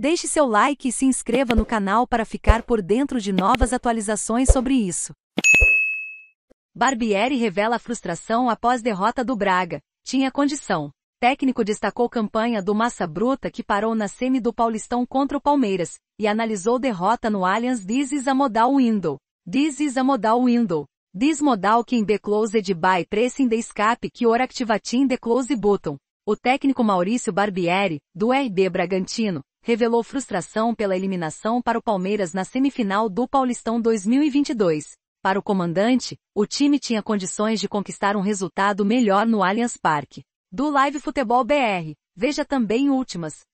Deixe seu like e se inscreva no canal para ficar por dentro de novas atualizações sobre isso. Barbieri revela frustração após derrota do Braga. Tinha condição. Técnico destacou campanha do Massa Bruta que parou na semi do Paulistão contra o Palmeiras e analisou derrota no Allianz This is a Modal Window. This is a Modal Window. This modal que be closed by pressing the escape que or activating the close button. O técnico Maurício Barbieri, do RB Bragantino, revelou frustração pela eliminação para o Palmeiras na semifinal do Paulistão 2022. Para o comandante, o time tinha condições de conquistar um resultado melhor no Allianz Parque. Do Live Futebol BR, veja também últimas,